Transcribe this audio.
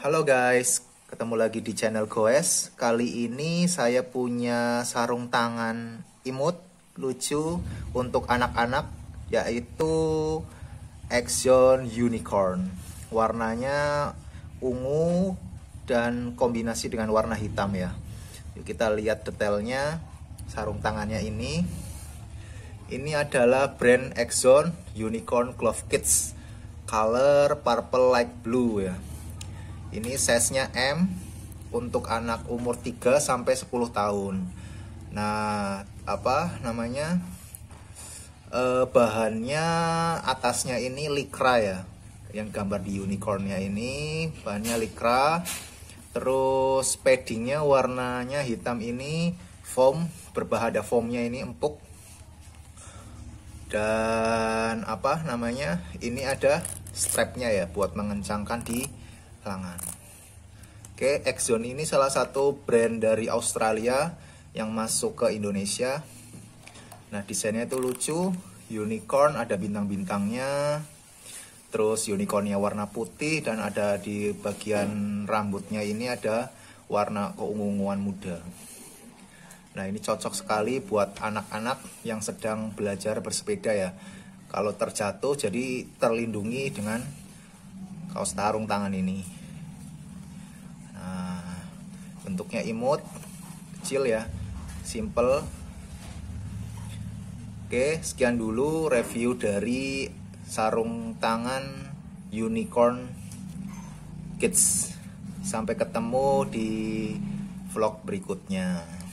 Halo guys, ketemu lagi di channel Goes. Kali ini saya punya sarung tangan imut lucu untuk anak-anak yaitu Action Unicorn. Warnanya ungu dan kombinasi dengan warna hitam ya. Yuk kita lihat detailnya sarung tangannya ini. Ini adalah brand Exxon Unicorn Glove Kids, color purple light blue ya ini size-nya M untuk anak umur 3 sampai 10 tahun. Nah, apa namanya? E, bahannya atasnya ini likra ya. Yang gambar di unicornnya ini bahannya likra. Terus paddingnya warnanya hitam ini foam berbahada foamnya ini empuk dan apa namanya ini ada strapnya ya buat mengencangkan di tangan. Oke, Exxon ini salah satu brand dari Australia yang masuk ke Indonesia. Nah, desainnya itu lucu, unicorn ada bintang-bintangnya. Terus unicornnya warna putih dan ada di bagian rambutnya ini ada warna keunguan muda. Nah ini cocok sekali buat anak-anak yang sedang belajar bersepeda ya. Kalau terjatuh jadi terlindungi dengan kaos tarung tangan ini bentuknya imut kecil ya simple oke sekian dulu review dari sarung tangan unicorn kids sampai ketemu di vlog berikutnya